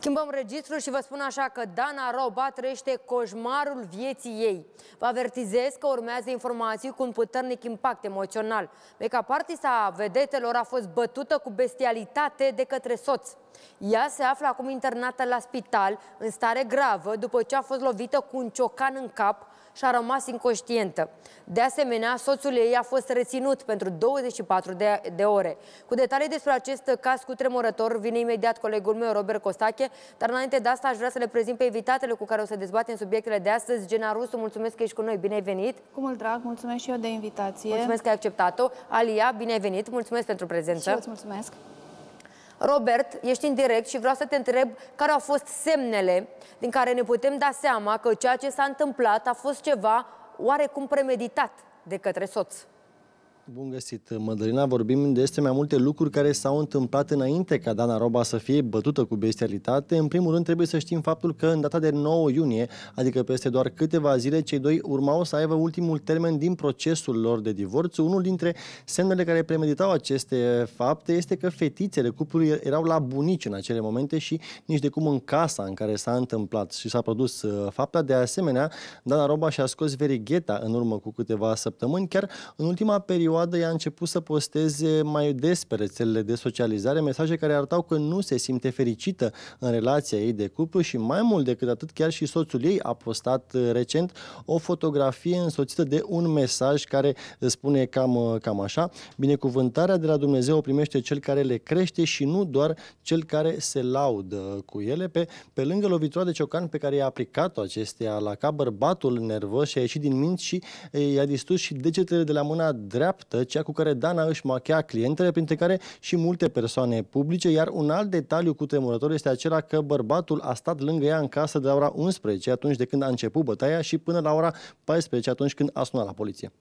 Schimbăm registrul și vă spun așa că Dana Roba trăiește coșmarul vieții ei. Vă avertizez că urmează informații cu un puternic impact emoțional. Make-up vedetelor a fost bătută cu bestialitate de către soț. Ea se află acum internată la spital, în stare gravă, după ce a fost lovită cu un ciocan în cap și a rămas inconștientă. De asemenea, soțul ei a fost reținut pentru 24 de, de ore. Cu detalii despre acest caz cu tremurător vine imediat colegul meu, Robert Costache, dar înainte de asta aș vrea să le prezint pe invitatele cu care o să dezbatem subiectele de astăzi. Gena Rusu, mulțumesc că ești cu noi, bine ai venit! Cu mult drag, mulțumesc și eu de invitație! Mulțumesc că ai acceptat-o! Alia, bine ai venit, mulțumesc pentru prezență! Și eu îți mulțumesc! Robert, ești în direct și vreau să te întreb care au fost semnele din care ne putem da seama că ceea ce s-a întâmplat a fost ceva oarecum premeditat de către soț. Bun găsit, Mădălina. Vorbim despre mai multe lucruri care s-au întâmplat înainte ca Dana Roba să fie bătută cu bestialitate. În primul rând, trebuie să știm faptul că în data de 9 iunie, adică peste doar câteva zile, cei doi urmau să aibă ultimul termen din procesul lor de divorț. Unul dintre semnele care premeditau aceste fapte este că fetițele cuplului erau la bunici în acele momente și nici de cum în casa în care s-a întâmplat și s-a produs uh, fapta. De asemenea, Dana Roba și-a scos verigheta în urmă cu câteva săptămâni, chiar în ultima perioadă perioadă ea a început să posteze mai des pe rețelele de socializare mesaje care arătau că nu se simte fericită în relația ei de cuplu și mai mult decât atât, chiar și soțul ei a postat uh, recent o fotografie însoțită de un mesaj care spune cam, uh, cam așa, binecuvântarea de la Dumnezeu o primește cel care le crește și nu doar cel care se laudă cu ele. Pe, pe lângă lovitura de ciocan pe care i-a aplicat-o acestea la cap, bărbatul nervos și a ieșit din minți și i-a distrus și degetele de la mâna dreaptă dreaptă, cea cu care Dana își machea clientele, printre care și multe persoane publice, iar un alt detaliu cu tremurător este acela că bărbatul a stat lângă ea în casă de la ora 11, atunci de când a început bătaia, și până la ora 14, atunci când a sunat la poliție.